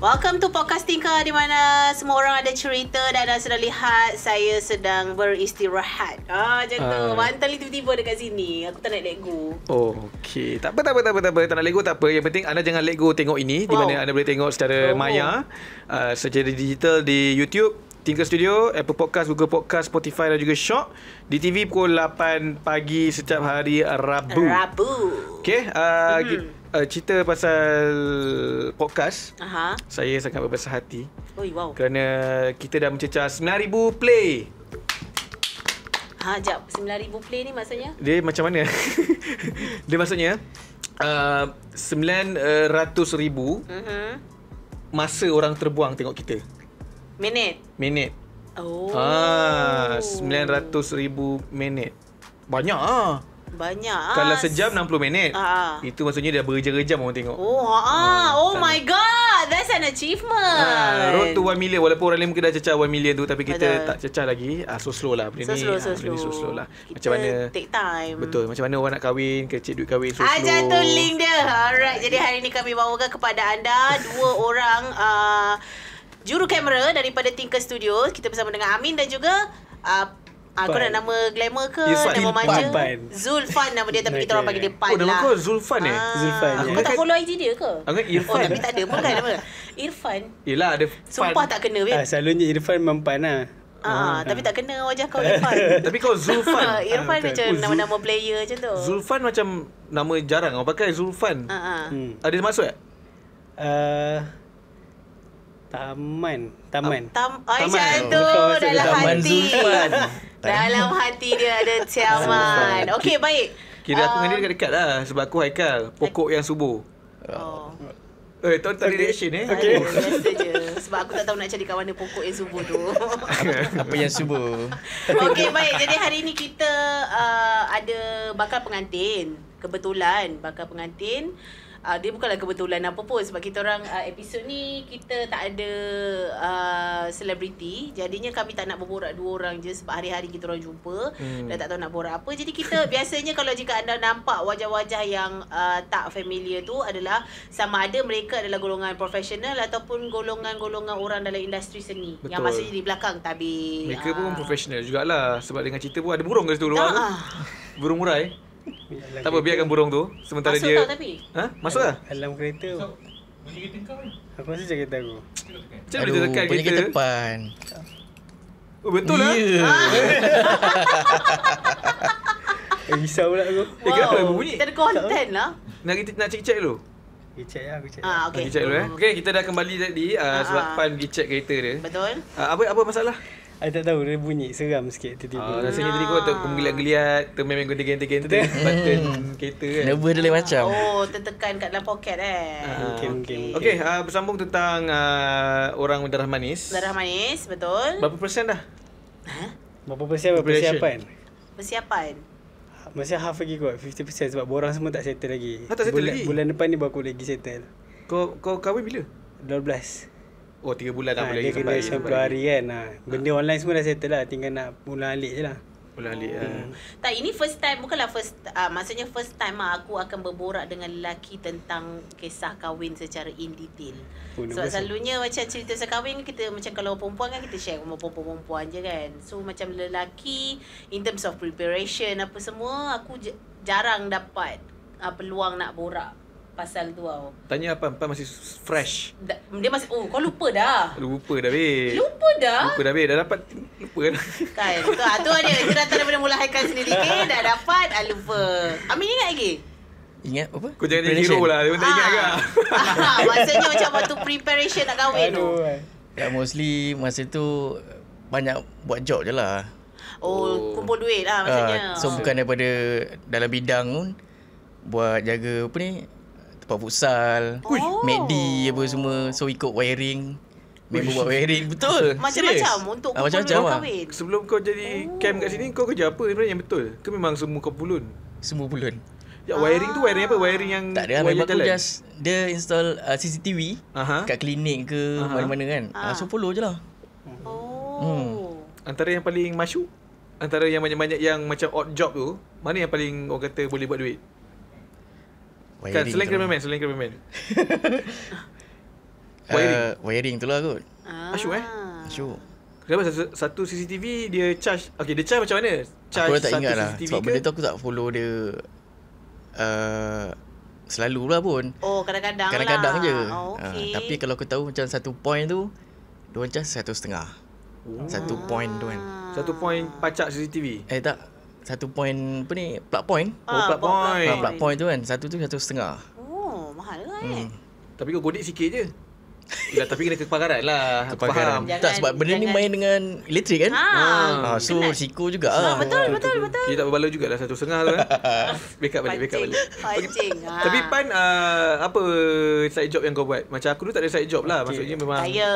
Welcome to Podcast Tinker di mana semua orang ada cerita dan anda sudah lihat saya sedang beristirahat. Ah, macam tu. Uh. Ah. Mantali tiba-tiba dekat sini. Aku tak nak let go. Oh, okay. Tak apa, tak apa, tak apa, tak apa. Tak nak let go, tak apa. Yang penting anda jangan let go tengok ini. Wow. Di mana oh. anda boleh tengok secara oh. maya. Uh, secara digital di YouTube. Tinker Studio, Apple Podcast, Google Podcast, Spotify dan juga Shock di TV pukul 8 pagi setiap hari Rabu. Rabu. Okay. Uh, hmm uh, cerita pasal podcast. Aha. Saya sangat berbesar hati. Oi, wow. Kerana kita dah mencecah 9000 play. Ha, jap. 9000 play ni maksudnya? Dia macam mana? dia maksudnya uh, eh, 900000 ribu uh-huh. masa orang terbuang tengok kita. Minit. Minit. Oh. Ha, ah, 900000 minit. Banyak ah. Ha. Banyak. Ah. Kalau sejam 60 minit. Ha. Itu maksudnya dah berjam-jam orang tengok. Oh, ha. ha. Oh my god. That's an achievement. Ha. Road to 1 million. Walaupun orang lain mungkin dah cecah 1 million tu. Tapi kita Betul. tak cecah lagi. Ha. So slow lah. Benda so ni, slow, so ha. slow. so slow lah. Kita macam mana. take time. Betul. Macam mana orang nak kahwin. Kecil duit kahwin. So slow. Ajar tu link dia. Alright. Jadi hari ni kami bawakan kepada anda. dua orang. Uh, juru kamera daripada Tinker Studios. Kita bersama dengan Amin dan juga. Uh, Ah, kau nak nama glamour ke? Yeah, nama macam Pan. Zulfan nama dia tapi okay. kita orang panggil dia Pan lah. Oh, nama lah. kau Zulfan eh? Ah, Zulfan. Kau yeah. tak kan- follow IG dia ke? Aku kan Irfan. Oh, tapi tak ada pun kan nama. Irfan. Yelah, ada Pan. Sumpah tak kena. Ah, selalunya Irfan memang lah. Ah, ah, ah tapi ah. tak kena wajah kau Irfan. tapi kau Zulfan. Ah, Irfan ah, macam oh, nama-nama Zul... player macam tu. Zulfan macam nama jarang. Kau pakai Zulfan. Ah, ah. Hmm. Ada masuk tak? Uh, Taman Taman oh, tam, oh, Taman Macam tu Dalam hati Dalam hati dia ada Tiaman Okay baik Kira aku dengan um, dia dekat lah Sebab aku Haikal Pokok yang subuh Oh Eh, hey, tuan tak reaction eh. Okay. Sebab aku tak tahu nak cari kawan mana pokok yang subuh tu. Apa yang subuh? Okey, baik. Jadi hari ni kita uh, ada bakal pengantin. Kebetulan bakal pengantin uh, dia bukanlah kebetulan apa pun sebab kita orang uh, episod ni kita tak ada uh, celebrity jadinya kami tak nak berborak dua orang je sebab hari-hari kita orang jumpa hmm. dan tak tahu nak borak apa jadi kita biasanya kalau jika anda nampak wajah-wajah yang uh, tak familiar tu adalah sama ada mereka adalah golongan profesional ataupun golongan-golongan orang dalam industri seni Betul. yang masih di belakang tapi mereka uh, pun profesional jugalah sebab dengan cerita pun ada burung kat situ luar tu burung murai lagi tak apa, biarkan burung tu sementara masuk dia. Masuk tak tapi? Ha? Masuk lah. Dalam kereta. So, bunyi kereta kau kan? Aku rasa cakap kereta aku. Cepat mana dia kereta? Bunyi kereta depan. Oh, betul yeah. lah. Ya. eh, risau pula aku. Wow. Eh, kenapa wow. bunyi? Kita ada konten lah. Nak, kita, nak cek-cek dulu? Gicek lah, gicek. Ah, okay. Gicek dulu eh. Hmm. Okay, kita dah kembali tadi uh, sebab ah. ah. Pan gicek kereta dia. Betul. Uh, apa apa masalah? Aku tak tahu dia bunyi seram sikit tiba-tiba. Ah, rasa tiba-tiba tu aku menggeliat-geliat, tu memang guna ganti-ganti button kereta kan. Nerva dia lain macam. Oh, tertekan kat dalam poket eh. Ah, ah, okey, okay. Okey, okay, uh, ah, bersambung tentang uh, orang darah manis. Darah manis, betul. Berapa persen dah? Hah? Berapa persen berapa persiapan? Persiapan. Masih half lagi kot, 50% sebab borang semua tak settle lagi. Ha, tak settle bulan, lagi? Bulan depan ni baru aku lagi settle. Kau kau kahwin bila? 12. Oh tiga bulan dah ha, mula Dia kena Februari kan ha. Benda ha. online semua dah settle lah Tinggal nak mula alik je lah Mula alik lah hmm. ha. Tak ini first time Bukanlah first uh, Maksudnya first time lah Aku akan berborak dengan lelaki Tentang kisah kahwin secara in detail oh, Sebab so, selalunya eh? macam cerita kisah kahwin Kita macam kalau perempuan kan Kita share dengan perempuan-perempuan je kan So macam lelaki In terms of preparation apa semua Aku jarang dapat uh, peluang nak borak pasal tu tau. Tanya apa? Apa masih fresh? Da, dia masih oh kau lupa dah. Lupa dah be. Lupa dah. Lupa dah be. Dah dapat lupa dah. Kan. Tu ah, tu dia kita datang daripada mula haikan sendiri ke dah dapat ah lupa. Amin ingat lagi. Ingat apa? Kau jangan jadi hero lah. Dia pun tak ingat ke. Ah. Ah, maksudnya macam waktu preparation nak kahwin tu. Eh. Ya mostly masa tu banyak buat job je lah. Oh, kumpul duit lah maksudnya. Uh, so, bukan daripada dalam bidang pun buat jaga apa ni sepak futsal, oh. MACD apa semua. So ikut wiring. Member buat wiring betul. Macam-macam untuk ah, kumpul macam -macam lah. kahwin. Sebelum kau jadi oh. camp kat sini kau kerja apa sebenarnya yang betul? Kau memang semua kau pulun. Semua pulun. Ya wiring ah. tu wiring apa? Ah. Wiring yang Tak ada lah. memang aku just dia install uh, CCTV uh kat klinik ke mana-mana kan. Uh-huh. Uh, so follow je lah. Oh. Hmm. Antara yang paling masyuk antara yang banyak-banyak yang macam odd job tu, mana yang paling orang kata boleh buat duit? Wiring kan selain kerja main, selain kerja main. wiring. Uh, wiring tu lah kot. Ah. Asyuk eh? Asyuk. Kenapa satu CCTV dia charge Okay dia charge macam mana? Charge aku tak ingat lah Sebab ke? benda tu aku tak follow dia uh, Selalu lah pun Oh kadang-kadang, kadang-kadang lah Kadang-kadang je oh, ah, okay. uh, Tapi kalau aku tahu macam satu point tu Dia charge satu setengah oh. Satu point tu kan Satu point pacak CCTV Eh tak satu poin apa ni plug point oh, ah, plug point plug, ah, plug point tu kan satu tu satu setengah oh mahal kan hmm. tapi kau godik sikit je Yalah, tapi kena kepakaran lah kepakaran. Tak sebab benda jangan. ni main dengan elektrik kan ha, ha, So benar. risiko juga ha, lah. Betul betul betul, Kita tak berbaloi jugalah satu setengah lah. kan Backup balik Pancing, balik. Pancing ha. Tapi Pan uh, apa side job yang kau buat Macam aku tu tak ada side job lah okay. Maksudnya memang Kaya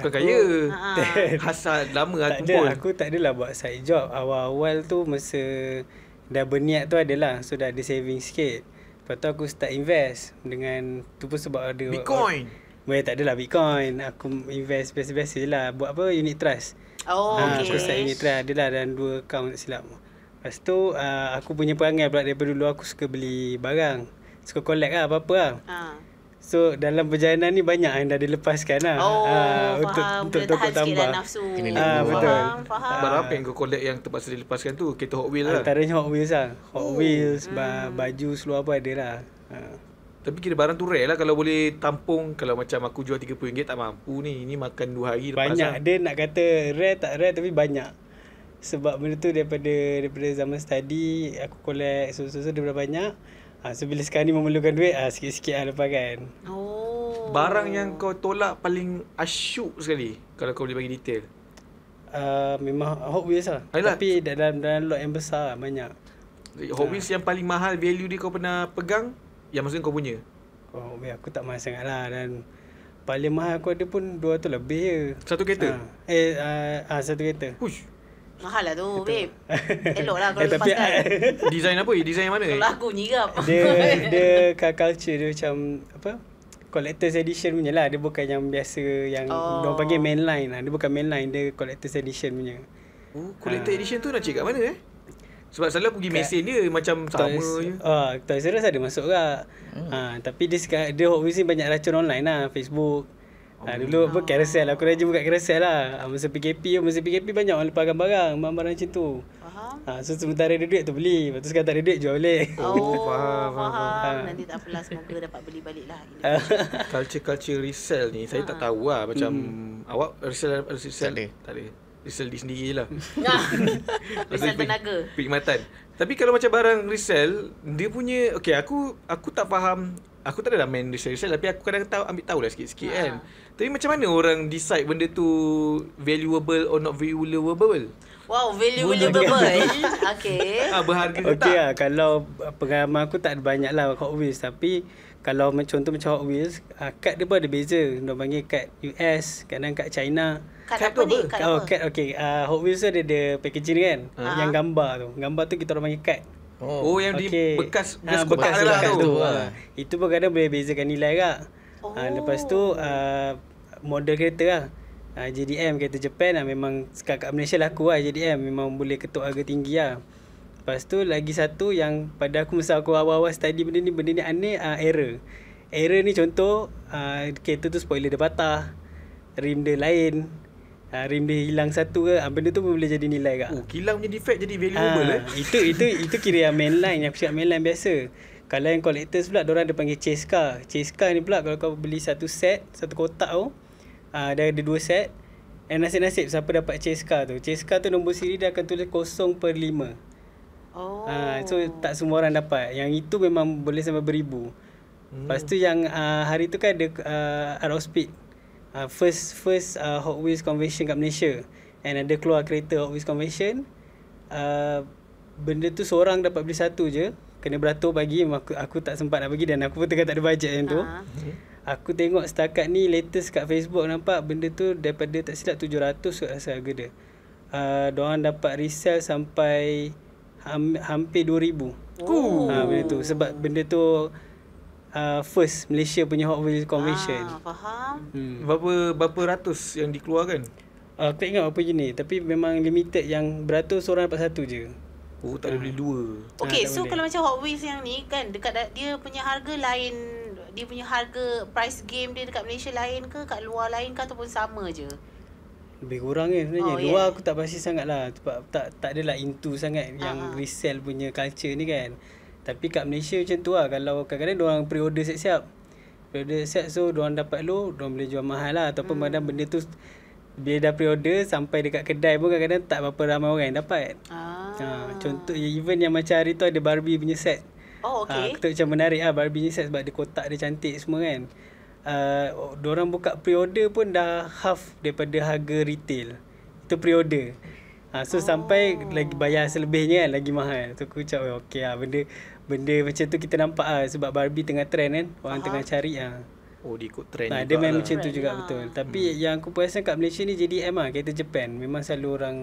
kau kaya Hasrat lama tak aku ada, pun Aku tak adalah buat side job Awal-awal tu masa Dah berniat tu adalah So dah ada saving sikit Lepas tu aku start invest Dengan Tu pun sebab ada Bitcoin Boleh uh, tak adalah Bitcoin Aku invest biasa-biasa je lah Buat apa unit trust Oh uh, okay. Aku start unit trust adalah Dan dua account silap Lepas tu uh, Aku punya perangai pula Daripada dulu aku suka beli barang Suka collect lah apa-apa lah uh. So dalam perjalanan ni banyak yang dah dilepaskan lah. Oh, ha, faham. Untuk, untuk Bila tahan lah tambah. sikit dah nafsu. Ha, betul. Faham, faham. Berapa yang kau collect yang terpaksa dilepaskan tu? Kereta Hot Wheels lah. Antaranya Hot Wheels lah. Hot Ooh. Wheels, hmm. baju seluar apa ada lah. Ha. Tapi kira barang tu rare lah kalau boleh tampung. Kalau macam aku jual RM30 tak mampu ni. Ini makan 2 hari lepas Banyak. Lah. Dia nak kata rare tak rare tapi banyak. Sebab benda tu daripada daripada zaman study aku collect so-so-so dia banyak. Ha, so bila sekarang ni memerlukan duit, ha, sikit-sikit lah lepas kan. Oh. Barang yang kau tolak paling asyuk sekali kalau kau boleh bagi detail? Uh, memang Hot Wheels lah. Ayolah. Tapi dalam, dalam lot yang besar lah, banyak. Hot ah. Wheels ha. yang paling mahal value dia kau pernah pegang, yang maksudnya kau punya? Oh, okay, aku tak mahal sangat lah dan paling mahal aku ada pun tu lebih je. Satu kereta? Ha. Eh, uh, uh, satu kereta. Hush. Mahal lah tu, Betul. babe. Elok lah kalau eh, lepas kan. Design apa? Eh, design mana? Kalau aku nyirap. Dia, dia culture dia macam, apa? Collector's Edition punya lah. Dia bukan yang biasa, yang oh. orang panggil mainline lah. Dia bukan mainline, dia Collector's Edition punya. Oh, Collector's ha. Edition tu nak cari kat mana eh? Sebab selalu pergi kat mesin dia macam toys, sama je. Uh, Toys R ada masuk kat. Hmm. Ha, tapi dia, dia obviously banyak racun online lah. Facebook, Ha, dulu ha. pun Aku rajin buka carousel lah ah, Masa PKP oh, Masa PKP banyak orang lepaskan barang Barang-barang macam tu Faham ha, So sementara ada duit tu beli Lepas tu sekarang tak ada duit jual balik Oh faham, faham, faham. Ha. Nanti tak apalah Semoga dapat beli balik lah Culture-culture resell ni Saya ha. tak tahu lah Macam hmm. Awak resell resell ni? Tak ada Resell di sendiri lah Resell tenaga Perkhidmatan Tapi kalau macam barang resell Dia punya Okay aku Aku tak faham aku tak ada lah main research research tapi aku kadang tahu ambil tahu lah sikit-sikit ha. Ah. kan. Tapi macam mana orang decide benda tu valuable or not valuable? Wow, valuable. Kan? okay. Ah, berharga okay ke tak? Okay lah, kalau pengalaman aku tak ada banyak lah Hot Wheels. Tapi kalau macam contoh macam Hot Wheels, uh, kad dia pun ada beza. Dia panggil kad US, kadang kad China. Kad, apa, ni? Kad oh, kad, okay. Uh, Hot Wheels tu ada, ada packaging kan? Uh-huh. Yang gambar tu. Gambar tu kita orang panggil kad. Oh, oh yang okay. di ha, bekas bekas ha, kotak bekas adalah tu. tu. Ha. Itu pun kadang boleh bezakan nilai kak. Ha, oh. Ha, lepas tu uh, model kereta lah. Ha, JDM kereta Jepun lah. Memang sekarang kat Malaysia laku lah JDM. Memang boleh ketuk harga tinggi lah. Lepas tu lagi satu yang pada aku masa aku awal-awal study benda ni, benda ni aneh uh, error. Error ni contoh uh, kereta tu spoiler dia patah. Rim dia lain ha, ah, rim dia hilang satu ke ha, benda tu pun boleh jadi nilai kak. Oh, kilang punya defect jadi valuable ah, ha, eh. Itu itu itu kira yang main line yang cakap main biasa. Kalau yang collectors pula orang ada panggil chase car. Chase car ni pula kalau kau beli satu set, satu kotak tu, ha, dia ada dua set. Eh nasib-nasib siapa dapat chase car tu. Chase car tu nombor siri dia akan tulis 0 per lima. Oh. Ha, so tak semua orang dapat. Yang itu memang boleh sampai beribu. Hmm. Lepas tu yang uh, hari tu kan ada uh, Arrow Speed uh, first first uh, Hot Wheels convention kat Malaysia and ada keluar kereta Hot Wheels convention uh, benda tu seorang dapat beli satu je kena beratur bagi aku, aku tak sempat nak bagi dan aku pun tengah tak ada bajet yang tu uh. aku tengok setakat ni latest kat Facebook nampak benda tu daripada tak silap 700 kat rasa harga dia uh, diorang dapat resell sampai ham, hampir 2000 Ha, ah, benda tu sebab benda tu uh, first Malaysia punya Hot Wheels convention. Ah, faham. Hmm. Berapa berapa ratus yang dikeluarkan? Uh, aku tak ingat berapa jenis tapi memang limited yang beratus orang dapat satu je. Oh tak boleh beli ah. dua. Okay ha, ah, so boleh. kalau macam Hot Wheels yang ni kan dekat dia punya harga lain dia punya harga price game dia dekat Malaysia lain ke kat luar lain ke ataupun sama je? Lebih kurang eh sebenarnya. Oh, luar ya. aku tak pasti sangat lah sebab tak, tak adalah into sangat uh-huh. yang ah, resell punya culture ni kan. Tapi kat Malaysia macam tu lah Kalau kadang-kadang diorang pre-order siap-siap Pre-order siap so diorang dapat low Diorang boleh jual mahal lah Ataupun hmm. kadang benda tu Bila dah pre-order sampai dekat kedai pun Kadang-kadang tak berapa ramai orang yang dapat ha, ah. ha, Contoh even yang macam hari tu ada Barbie punya set Oh ha, okay. Ha, tu macam menarik lah Barbie punya set Sebab dia kotak dia cantik semua kan uh, ah, Diorang buka pre-order pun dah half daripada harga retail Itu pre-order Ha, so oh. sampai lagi bayar selebihnya kan lagi mahal. Tu so, aku cakap oh, okey ah benda Benda macam tu kita nampak lah Sebab Barbie tengah trend kan Orang Aha. tengah cari lah Oh dia ikut trend nah, juga Dia main lah. macam tu juga lah. betul hmm. Tapi hmm. yang aku perasan kat Malaysia ni JDM lah Kereta Japan Memang selalu orang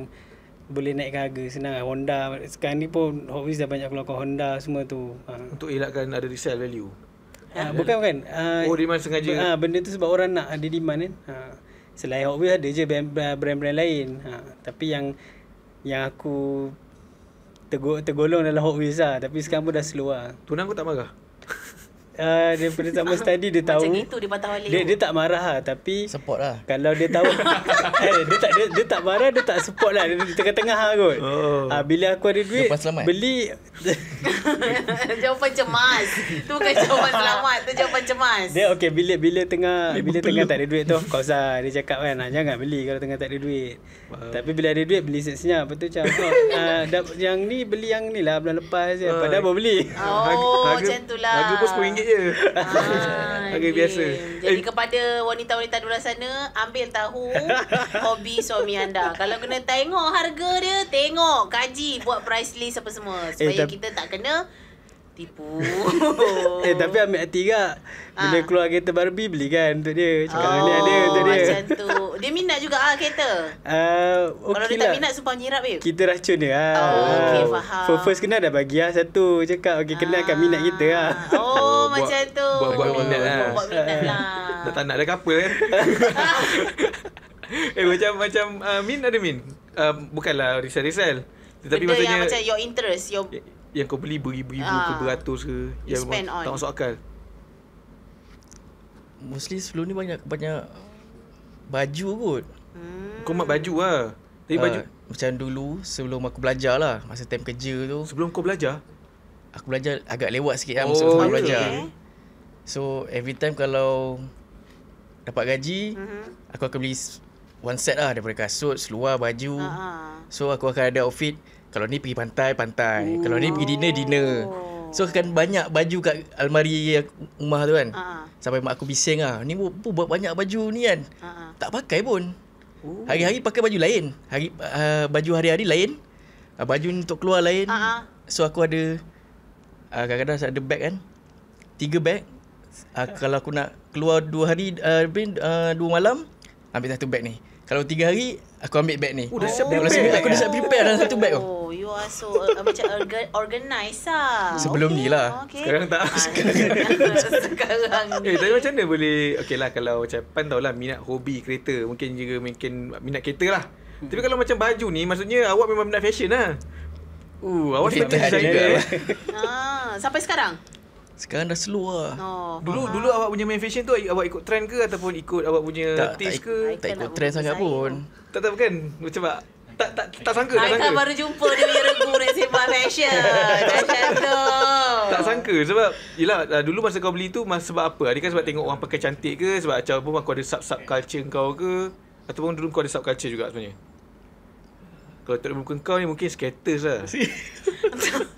Boleh naik harga senang lah Honda Sekarang ni pun Hot Wheels dah banyak keluarkan Honda semua tu ah. Untuk elakkan ada resale value ha, Bukan bukan ah, Oh demand sengaja ha, Benda tu sebab orang nak ada demand kan ha. Selain Hot Wheels ada je brand-brand lain ha. Tapi yang Yang aku tergolong dalam Hot Wheels lah Tapi sekarang pun dah slow lah Tunang kau tak marah? uh, daripada sama study dia tahu. Macam itu dia patah balik. Dia, dia tak marah lah tapi support lah. Kalau dia tahu eh, dia tak dia, dia, tak marah dia tak support lah dia tengah-tengah lah kot. Oh. Uh, bila aku ada duit beli jawapan cemas. Itu bukan jawapan selamat, tu jawapan cemas. Dia okey bila bila tengah dia bila tengah tak ada duit tu kau usah dia cakap kan nah, jangan beli kalau tengah tak ada duit. Wow. Tapi bila ada duit beli senyap betul cakap. kau. Uh, yang ni beli yang ni lah bulan lepas je. Padahal baru beli. Oh, harga, macam tu lah. pun je. Ah, okay, okay, biasa. Jadi eh. kepada wanita-wanita di luar sana, ambil tahu hobi suami anda. Kalau kena tengok harga dia, tengok. Kaji, buat price list apa semua. Eh, Supaya eh, kita tak kena tipu. eh tapi ambil hati kak. Bila ha. keluar kereta Barbie beli kan untuk dia. Cakap oh, ni ada oh, untuk dia. Macam tu. Dia minat juga ah kereta. Uh, ah, okay Kalau dia tak lah. minat sumpah nyirap dia. Kita racun dia. Ah. Oh, okay, faham. For first kena dah bagi ah satu. Cakap okay kena ah. akan minat kita ah. Oh, oh macam tu. Buat, buat, ah. buat minat lah. Buat, buat minat lah. tak nak dah couple eh. eh macam macam uh, min ada min. Uh, bukanlah risal-risal. Tetapi Benda maksudnya macam your interest, your eh, yang kau beli beribu-ribu ah. ke beratus ke yang spend on. tak masuk akal. Mostly sebelum ni banyak banyak baju kot. Hmm. Kau mak baju lah. Tapi uh, baju macam dulu sebelum aku belajar lah masa time kerja tu. Sebelum kau belajar? Aku belajar agak lewat sikit lah oh, masa ya. okay. belajar. So every time kalau dapat gaji, uh-huh. aku akan beli one set lah daripada kasut, seluar, baju. Uh-huh. So aku akan ada outfit kalau ni pergi pantai, pantai. Ooh. Kalau ni pergi dinner, dinner. Oh. So kan banyak baju kat almari rumah tu kan. Uh-huh. Sampai mak aku bising lah. Ni pun buat banyak baju ni kan. Uh-huh. Tak pakai pun. Ooh. Hari-hari pakai baju lain. Hari uh, Baju hari-hari lain. Uh, baju untuk keluar lain. Uh-huh. So aku ada... Uh, kadang-kadang ada bag kan. Tiga bag. Uh, kalau aku nak keluar dua hari, uh, dua malam. Ambil satu bag ni. Kalau tiga hari, Aku ambil bag ni. Oh, dah siap oh, Aku dah siap prepare dalam satu bag tu. Oh, you are so uh, macam organized ah. Sebelum okay. ni lah. Okay. Sekarang tak. Ah, sekarang. sekarang. Eh, tapi macam mana boleh. Okay lah kalau macam Pan tahu lah minat hobi kereta. Mungkin juga mungkin minat kereta lah. Hmm. Tapi kalau macam baju ni maksudnya awak memang minat fashion lah. Uh, awak sangat minat fashion. Ah, sampai sekarang? Sekarang dah slow lah. Oh, dulu faham. dulu awak punya main fashion tu awak ikut trend ke ataupun ikut awak punya tak, taste tak, ke? Tak, tak ikut trend sangat pun. Tak tak bukan. Macam tak tak tak, tak sangka tak sangka. baru jumpa dia punya regu dia sebab fashion. Tak sangka sebab yalah ah, dulu masa kau beli tu masa sebab apa? Adik kan sebab tengok orang pakai cantik ke sebab acara pun aku ada sub sub culture kau ke ataupun dulu kau ada sub culture juga sebenarnya. Kalau tak muka kau ni mungkin skaters lah.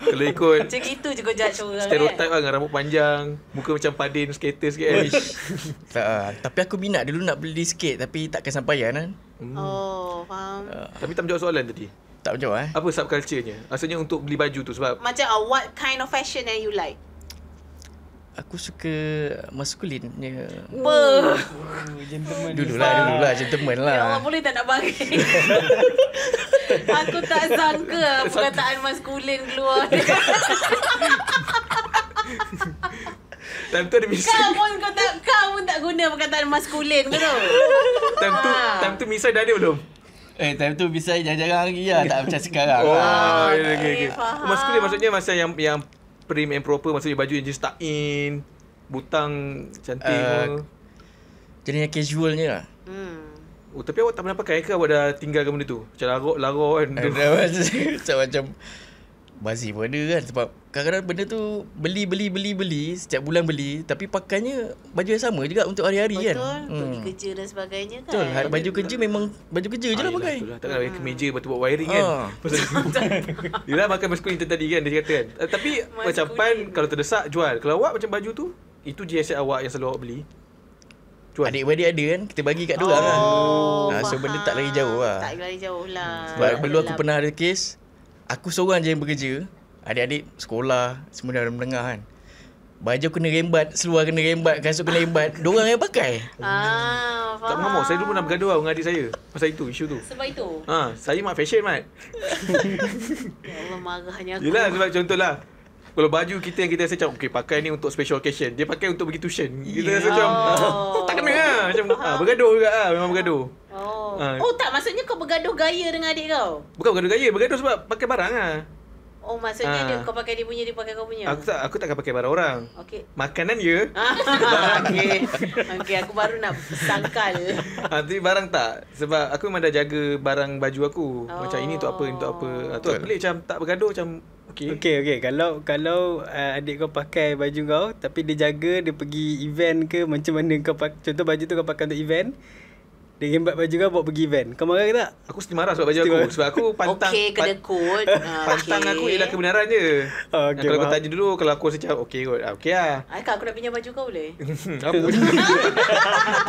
Kalau ikut Macam gitu je kau judge orang Stereotype kan? lah Rambut panjang Muka macam padin Skater sikit kan tak, ah. Tapi aku minat dulu Nak beli sikit Tapi tak sampai kan hmm. Oh faham ah. Tapi tak menjawab soalan tadi Tak menjawab eh Apa subculturenya Asalnya untuk beli baju tu sebab Macam uh, what kind of fashion That you like Aku suka maskulin ya. Oh, gentleman. Dululah, ah. dululah gentleman lah. Ya, boleh tak nak bagi. aku tak sangka perkataan maskulin keluar. tentu tu ada misai. Kau pun kau tak kau pun tak guna perkataan maskulin betul. tentu, tentu time tu ah. misai dah ada belum? Eh, time tu bisa jangan-jangan lagi lah. Tak macam sekarang. Oh, lah. okay, ya, ya, okay. Ya, faham. Maskulin maksudnya masa yang yang prim and proper maksudnya baju yang just tak in butang cantik ah, uh, jadi yang casualnya lah hmm. oh, tapi awak tak pernah pakai ke awak dah tinggalkan benda tu macam larok larok kan eh, macam macam Bazi pun ada kan sebab kadang-kadang benda tu beli beli beli beli setiap bulan beli tapi pakainya baju yang sama juga untuk hari-hari Betul, kan. Betul, pergi hmm. kerja dan sebagainya kan. Betul, hari baju kerja memang baju kerja ha, je lah ah, pakai. Lah. Takkan pakai ha. kemeja lepas tu buat wiring ha. kan. Yelah makan mas kuning tadi kan dia kata kan. Uh, tapi mas macam kuning. pan kalau terdesak jual. Kalau awak macam baju tu, itu GSM awak yang selalu awak beli. Cuan. Adik-adik ada kan Kita bagi kat oh, dua kan oh, ha, So benda tak lagi jauh lah Tak lagi jauh lah Sebab dulu aku pernah ada case Aku seorang je yang bekerja Adik-adik sekolah Semua dah mendengar kan Baju kena rembat Seluar kena rembat Kasut kena rembat Diorang yang pakai ah, faham. Tak mahu Saya dulu pernah bergaduh Dengan adik saya Pasal itu Isu tu Sebab itu ha, Saya mak fashion mat Ya Allah marahnya aku Yelah sebab contohlah kalau baju kita yang kita rasa macam okay, pakai ni untuk special occasion Dia pakai untuk pergi tuition Kita yeah. rasa macam oh. Tak kena lah Macam ha, bergaduh juga lah Memang bergaduh oh. Oh. Ah. oh tak, maksudnya kau bergaduh gaya dengan adik kau? Bukan bergaduh gaya, bergaduh sebab pakai barang lah. Oh maksudnya ha. dia kau pakai dia punya, dia pakai kau punya? Aku tak, aku takkan pakai barang orang. Okay. Makanan ya. Ah, okey. Okay, aku baru nak sangkal. Ha, tapi barang tak. Sebab aku memang dah jaga barang baju aku. Oh. Macam ini untuk apa, ini untuk apa. Ha, tu pelik macam tak bergaduh macam Okay. okay, okay. Kalau kalau uh, adik kau pakai baju kau, tapi dia jaga, dia pergi event ke macam mana kau pakai. Contoh baju tu kau pakai untuk event dia rembat baju kau bawa pergi event. Kau marah ke tak? Aku mesti marah sebab baju aku. Sebab aku pantang. okay, kena kot. Ah, pantang aku ialah kebenaran je. Okay, kalau kau tanya dulu, kalau aku rasa macam okay kot. Ah, okay lah. Ay, aku nak pinjam baju kau boleh? Apa?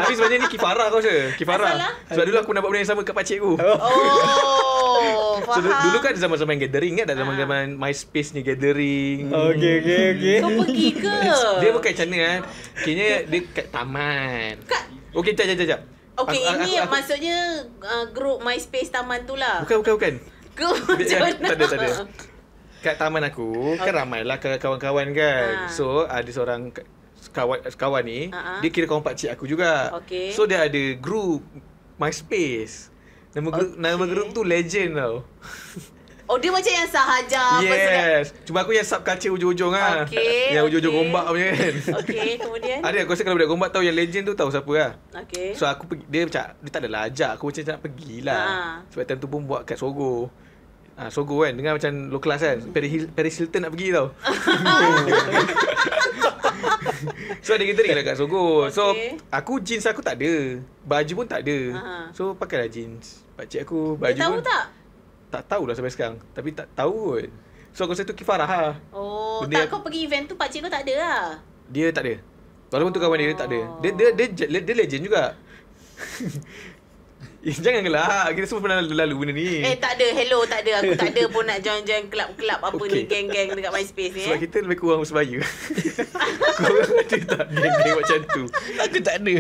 Tapi sebenarnya ni kifarah kau rasa. Kifarah. Asalah? Sebab dulu aku nak buat benda yang sama kat pakcik aku. Oh, oh so, faham. Dulu kan zaman-zaman gathering kan? Zaman-zaman ah. MySpace ni gathering. Okey okey okey. Kau pergi ke? Dia bukan macam mana kan? Kayaknya dia kat taman. Kat? Okay, jap, jap, jap. Okay, aku, ini aku, maksudnya uh, group MySpace taman tu lah. Bukan, bukan, bukan. Group macam mana? Tak ada, tak ada. Kat taman aku, okay. kan lah kawan-kawan kan. Ha. So, ada seorang kawan, kawan ni, uh-huh. dia kira kawan pakcik aku juga. Okay. So, dia ada group MySpace. Nama okay. nama grup tu legend tau. Oh dia macam yang sahaja Yes apa Cuma aku yang subculture ujung-ujung lah Okay Yang ujung-ujung okay. gombak punya kan Okay kemudian Adik aku rasa kalau budak gombak tahu yang legend tu tahu siapa lah Okay So aku pergi Dia macam Dia tak adalah ajak Aku macam nak pergi lah ha. Ah. Sebab time tu pun buat kat Sogo ha, Sogo kan Dengar macam low class kan hmm. Paris Hilton nak pergi tau So ada kita dekat Sogo okay. So aku jeans aku tak ada Baju pun tak ada ha. So lah jeans Pakcik aku baju Dia tahu pun. tak tak tahu lah sampai sekarang Tapi tak tahu kot So aku rasa tu kifarah lah Oh Benda tak aku... kau pergi event tu Pak Cik kau tak ada lah Dia tak ada Walaupun oh. tu kawan dia tak ada Dia, dia, dia, dia, dia legend juga Eh, janganlah. Kita semua pernah lalu benda ni. Eh, tak ada. Hello, tak ada. Aku tak ada pun nak join-join kelab-kelab apa okay. ni geng-geng dekat MySpace ni. Sebab eh? kita lebih kurang sebaya. Korang ada tak geng-geng macam tu? Aku tak ada.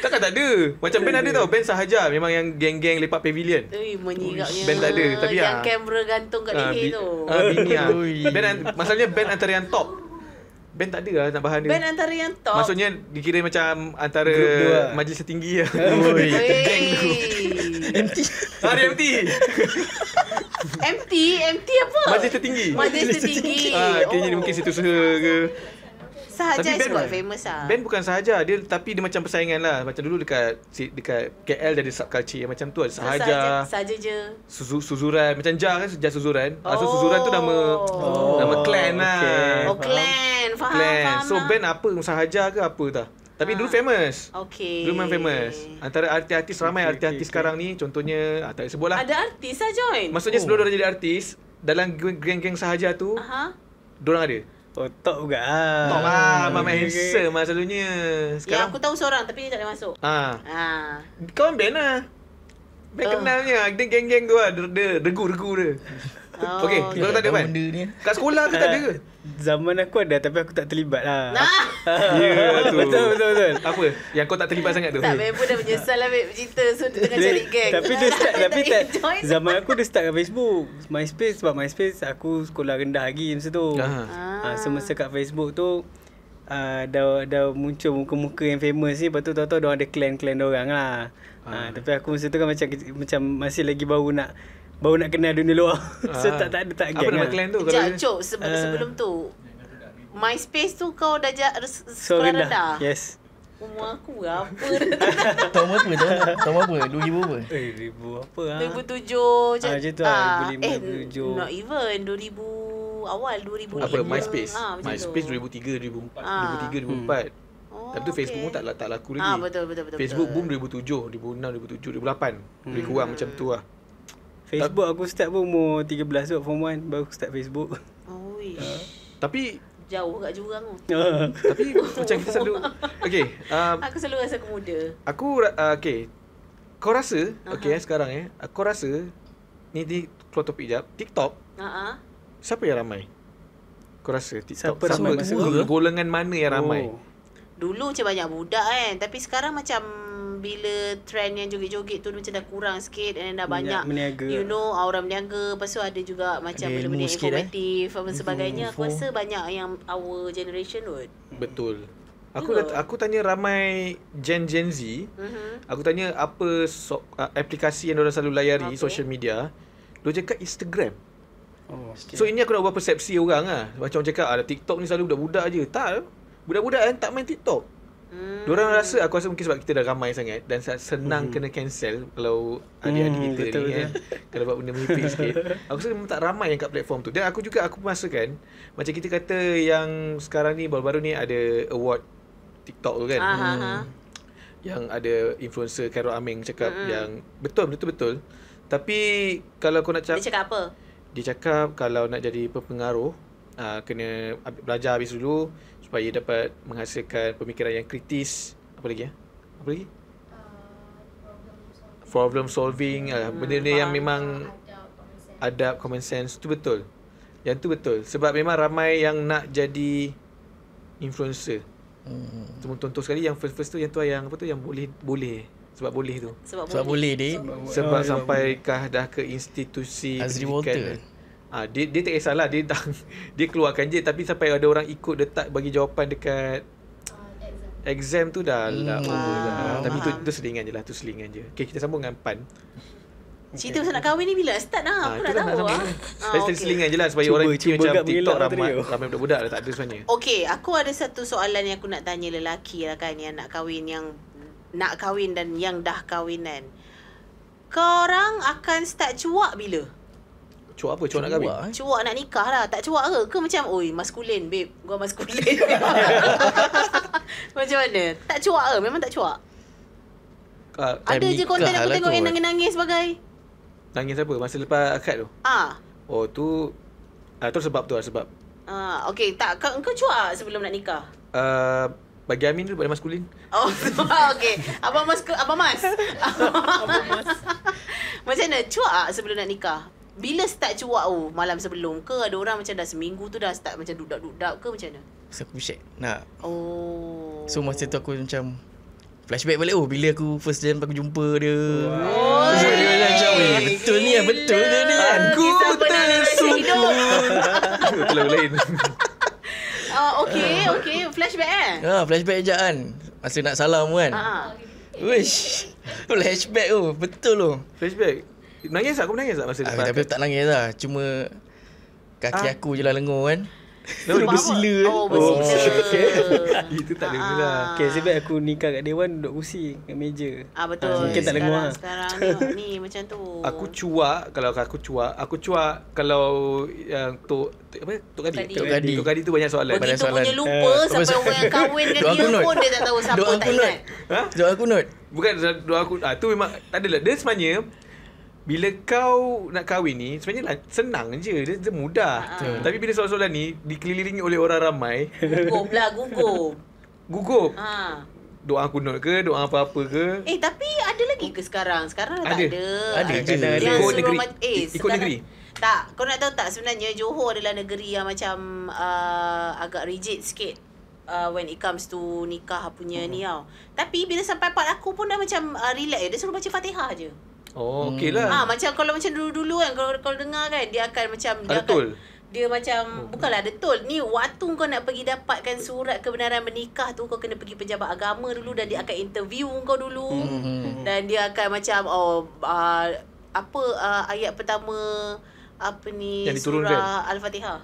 Takkan tak ada? Macam band ada tau. Band sahaja. Memang yang geng-geng lepak pavilion. Ui, menyiraknya. Band tak ada. Tapi yang ah. kamera gantung kat ah, leher ah, bi- tu. Ah, bini ah. masalahnya band antara yang top. Ben tak ada lah nak bahan dia. Band antara yang top. Maksudnya dikira macam antara lah. majlis setinggi lah. Oi. MT. Hari MT. MT? MT apa? Majlis setinggi. Majlis, setinggi. Ah, kayaknya oh. mungkin situ ke. Sahaja tapi band, famous lah. Band bukan sahaja. Dia, tapi dia macam persaingan lah. Macam dulu dekat dekat KL jadi subculture. Macam tu lah. Sahaja. Sahaja, je. Suzu, suzuran. Macam Jah kan. Jah Suzuran. Ah, oh. So Suzuran tu nama oh. nama clan lah. Okay. Oh clan. Faham. Clan. faham so lah. band apa? Sahaja ke apa tak? Tapi ha. dulu ah. famous. Okay. Dulu memang famous. Antara artis-artis ramai artis-artis okay. sekarang ni. Contohnya, ah, tak sebut lah. Ada artis lah join? Maksudnya oh. sebelum dia oh. jadi artis, dalam geng-geng sahaja tu, uh-huh. diorang ada. Oh top juga ah. lah Top hmm. lah Abang okay. handsome lah selalunya ya, Sekarang Ya aku tahu seorang tapi dia tak boleh masuk Ha Ha Kau band lah Band oh. kenalnya Dia geng-geng tu lah Dia regu-regu dia Oh, okay, kau tak ada kan? Benda ni. Kat sekolah ke tak ada ke? Zaman aku ada tapi aku tak terlibat lah. Nah. ya, yeah, betul, betul, betul. Apa? Yang kau tak terlibat sangat tu? Tak, memang pun dah menyesal lah, Bek. Cerita tengah cari geng. Tapi dia start, tapi tak, zaman aku dia start kat Facebook. MySpace sebab MySpace aku sekolah rendah lagi masa tu. Ah. Ah. Semasa kat Facebook tu, Uh, dah, dah muncul muka-muka yang famous ni Lepas tu tahu-tahu Diorang ada clan-clan diorang lah uh, uh, Tapi aku masa tu kan macam, macam Masih lagi baru nak baru nak kenal dunia luar. so tak tak ada tak gang. Apa nama klien tu kalau Jat, Cok, sebelum, uh, sebelum tu. MySpace tu kau dah jat, sekolah rendah. rendah. Yes. Umur aku berapa? Tahun berapa Tahun berapa? 2000 apa? Eh, 2000 apa lah. 2007 macam tu. Ha, macam tu lah. 2005, 2007. Eh, not even. 2000 awal, 2000. Apa, MySpace? Ha, MySpace 2003, 2004. 2003, 2004. Oh, Tapi tu Facebook pun tak, tak laku lagi. Ha, betul, betul, betul. Facebook boom 2007, 2006, 2007, 2008. Lebih kurang macam tu lah. Facebook aku start pun umur 13 tu form 1 baru start Facebook. Oh. Uh. Tapi jauh kat jurang tu. Uh. Tapi macam kita selalu Okey. um, aku selalu rasa aku muda. Aku uh, okay Kau rasa uh-huh. okay eh, sekarang eh aku rasa ni di keluar topik jap TikTok. Uh-huh. Siapa yang ramai? Kau rasa TikTok siapa, siapa ramai? Masa golongan mana yang ramai? Oh. Dulu macam banyak budak kan tapi sekarang macam bila trend yang joget-joget tu macam dah kurang sikit and dah banyak meniaga. you know orang berniaga lepas tu ada juga macam eh, benda-benda informatif eh. apa sebagainya Info. aku rasa banyak yang our generation kot betul aku dat- aku tanya ramai gen gen z uh-huh. aku tanya apa so- uh, aplikasi yang orang selalu layari okay. social media dia cakap instagram Oh, so ini aku nak ubah persepsi orang lah Macam orang cakap ah, TikTok ni selalu budak-budak je Tak Budak-budak kan tak main TikTok Hmm. Diorang rasa aku rasa mungkin sebab kita dah ramai sangat dan senang hmm. kena cancel kalau adik-adik hmm, kita betul ni eh. kan. kalau buat benda menipis sikit. Aku rasa memang tak ramai yang kat platform tu. Dan aku juga aku kan, macam kita kata yang sekarang ni baru-baru ni ada award TikTok tu kan. Aha, ah, ha. hmm. Yang ada influencer Carol Aming cakap hmm. yang betul betul betul. Tapi kalau kau nak cakap Dia cakap apa? Dia cakap kalau nak jadi pengaruh uh, ah, kena belajar habis dulu supaya dapat menghasilkan pemikiran yang kritis apa lagi ya apa lagi uh, problem solving ah, hmm, uh, benda ni yang memang ada common sense tu betul yang tu betul sebab memang ramai yang nak jadi influencer hmm contoh, contoh sekali yang first first tu yang tu yang apa tu yang boleh boleh sebab boleh tu sebab, sebab boleh ni sebab, sebab, sebab sampai kah dah ke institusi Azri Walter. Ah ha, dia dia tak kisahlah dia dah, dia keluarkan je tapi sampai ada orang ikut letak bagi jawapan dekat ah, exam. tu dah hmm. dah over dah. Ah, tapi tu, tu selingan je lah tu selingan je. okay kita sambung dengan pan. Cerita pasal nak kahwin ni bila start dah ha, aku dah tahu ah. Tapi ah, okay. selingan je lah supaya cuba, orang cuba, cuba macam TikTok ramai ramai budak-budak lah tak ada sebenarnya. Okay aku ada satu soalan yang aku nak tanya lelaki lah kan yang nak kahwin yang nak kahwin dan yang dah kahwin kan. Korang akan start cuak bila? Cuak apa? Cuak, nak kahwin? Cuak nak nikah lah. Tak cuak ke? Ke macam, oi, maskulin, babe. Gua maskulin. macam mana? Tak cuak ke? Memang tak cuak? Uh, ada je konten aku lah tengok yang nangis-nangis sebagai. Nangis apa? Masa lepas akad tu? Ah. Oh, tu... Ah, tu sebab tu lah, sebab. Ah, okay. Tak, kau, kau cuak sebelum nak nikah? Uh, bagi Amin tu, bagi maskulin. Oh, okay. Abang, masku, abang Mas? Abang Mas. Macam mana? Cuak sebelum nak nikah? bila start cuak tu? Oh, malam sebelum ke ada orang macam dah seminggu tu dah start macam dudak-dudak ke macam mana? So, aku check. Nak. Oh. So masa tu aku macam flashback balik oh bila aku first time aku jumpa dia. Oh. Wow. Dia macam eh betul ni ah betul dia ni. Aku tersuka. Terlalu lain. Ah okey okey flashback eh. Ha ah, flashback aja kan. Masa nak salam kan. Ha. Ah. Wish. Flashback oh. betul tu. Oh. Flashback. Nangis tak? aku menangis tak masa ah, depan? Tapi aku tak nangis lah. Cuma kaki ah. aku je lah lengur kan. Dia bersila kan. Oh, oh bersila Itu tak boleh lah ah. Okay sebab aku nikah kat Dewan Duduk kursi kat meja Ah betul ah, Mungkin tak lengur lah Sekarang, ni, macam tu Aku cuak Kalau aku cuak Aku cuak Kalau yang eh, Tok Apa Tok Gadi Tok Gadi Tok Gadi tu banyak soalan Begitu punya lupa eh, Sampai orang yang kahwin dengan dia pun Dia tak tahu siapa Doa aku not Doa aku not Bukan doa aku Tu memang Tak adalah Dia sebenarnya bila kau nak kahwin ni sebenarnya lah, senang je dia, dia mudah uh-huh. tapi bila soalan-soalan ni dikelilingi oleh orang ramai gugup lah gugup gugup ha. Doa kunut ke, doa apa-apa ke Eh tapi ada lagi ke sekarang? Sekarang ada. tak ada Ada, ada, ada. Ikut negeri ma- eh, Ikut sekarang, negeri Tak, kau nak tahu tak sebenarnya Johor adalah negeri yang macam uh, Agak rigid sikit uh, When it comes to nikah punya uh ni tau Tapi bila sampai part aku pun dah macam uh, relax Dia suruh baca fatihah je Oh, hmm. okey lah. Ha, macam kalau macam dulu-dulu kan, kalau, kalau dengar kan, dia akan macam... Ada dia akan, Dia macam, hmm. bukanlah ada tol. Ni waktu kau nak pergi dapatkan surat kebenaran menikah tu, kau kena pergi pejabat agama dulu dan dia akan interview kau dulu. hmm Dan dia akan macam, oh, uh, apa uh, ayat pertama, apa ni, surah Al-Fatihah.